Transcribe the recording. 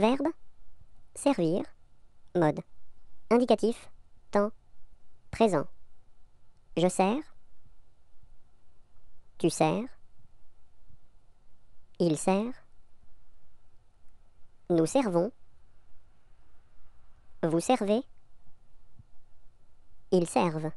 Verbe servir mode indicatif temps présent. Je sers tu sers il sert nous servons vous servez ils servent.